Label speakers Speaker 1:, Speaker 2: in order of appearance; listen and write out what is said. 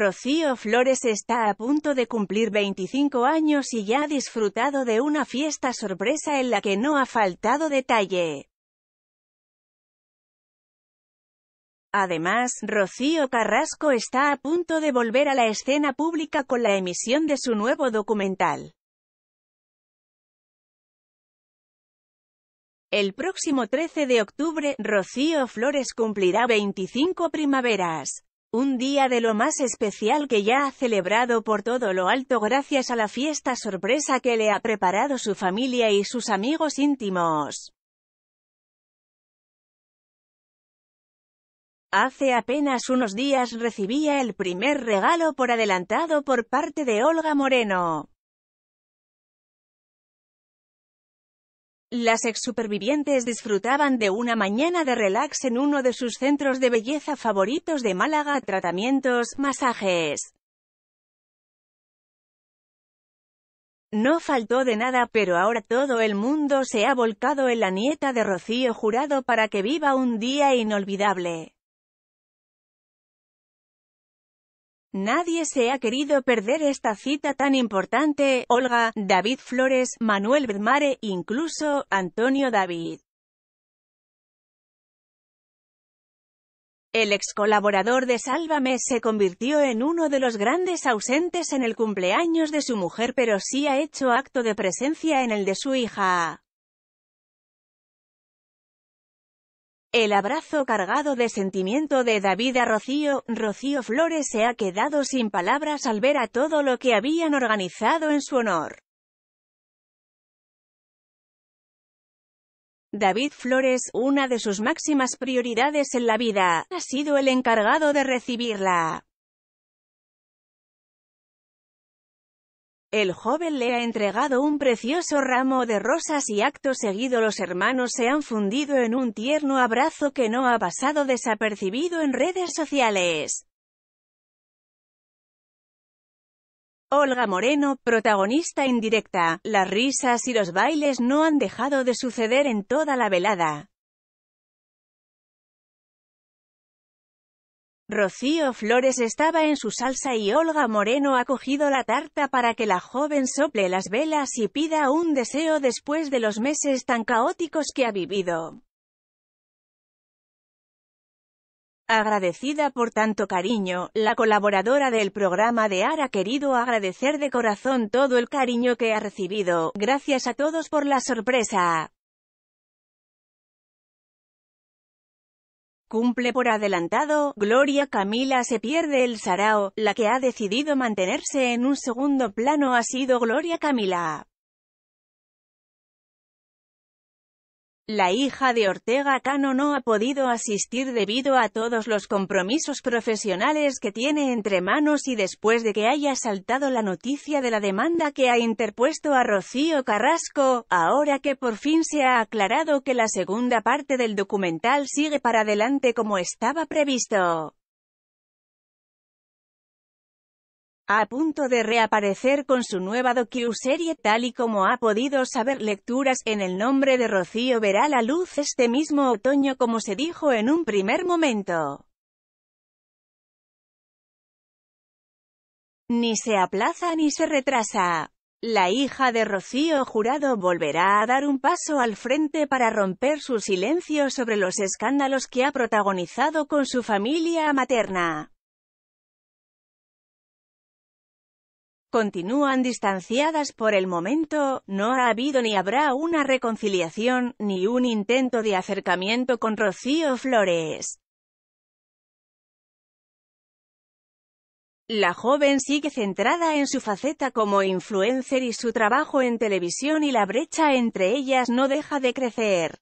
Speaker 1: Rocío Flores está a punto de cumplir 25 años y ya ha disfrutado de una fiesta sorpresa en la que no ha faltado detalle. Además, Rocío Carrasco está a punto de volver a la escena pública con la emisión de su nuevo documental. El próximo 13 de octubre, Rocío Flores cumplirá 25 primaveras. Un día de lo más especial que ya ha celebrado por todo lo alto gracias a la fiesta sorpresa que le ha preparado su familia y sus amigos íntimos. Hace apenas unos días recibía el primer regalo por adelantado por parte de Olga Moreno. Las ex supervivientes disfrutaban de una mañana de relax en uno de sus centros de belleza favoritos de Málaga, tratamientos, masajes. No faltó de nada, pero ahora todo el mundo se ha volcado en la nieta de Rocío Jurado para que viva un día inolvidable. Nadie se ha querido perder esta cita tan importante, Olga, David Flores, Manuel Bedmare, incluso, Antonio David. El ex colaborador de Sálvame se convirtió en uno de los grandes ausentes en el cumpleaños de su mujer pero sí ha hecho acto de presencia en el de su hija. El abrazo cargado de sentimiento de David a Rocío, Rocío Flores se ha quedado sin palabras al ver a todo lo que habían organizado en su honor. David Flores, una de sus máximas prioridades en la vida, ha sido el encargado de recibirla. El joven le ha entregado un precioso ramo de rosas y acto seguido los hermanos se han fundido en un tierno abrazo que no ha pasado desapercibido en redes sociales. Olga Moreno, protagonista indirecta, las risas y los bailes no han dejado de suceder en toda la velada. Rocío Flores estaba en su salsa y Olga Moreno ha cogido la tarta para que la joven sople las velas y pida un deseo después de los meses tan caóticos que ha vivido. Agradecida por tanto cariño, la colaboradora del programa de AR ha querido agradecer de corazón todo el cariño que ha recibido, gracias a todos por la sorpresa. Cumple por adelantado, Gloria Camila se pierde el Sarao, la que ha decidido mantenerse en un segundo plano ha sido Gloria Camila. La hija de Ortega Cano no ha podido asistir debido a todos los compromisos profesionales que tiene entre manos y después de que haya saltado la noticia de la demanda que ha interpuesto a Rocío Carrasco, ahora que por fin se ha aclarado que la segunda parte del documental sigue para adelante como estaba previsto. a punto de reaparecer con su nueva docu-serie tal y como ha podido saber lecturas en el nombre de Rocío verá la luz este mismo otoño como se dijo en un primer momento. Ni se aplaza ni se retrasa. La hija de Rocío Jurado volverá a dar un paso al frente para romper su silencio sobre los escándalos que ha protagonizado con su familia materna. continúan distanciadas por el momento, no ha habido ni habrá una reconciliación, ni un intento de acercamiento con Rocío Flores. La joven sigue centrada en su faceta como influencer y su trabajo en televisión y la brecha entre ellas no deja de crecer.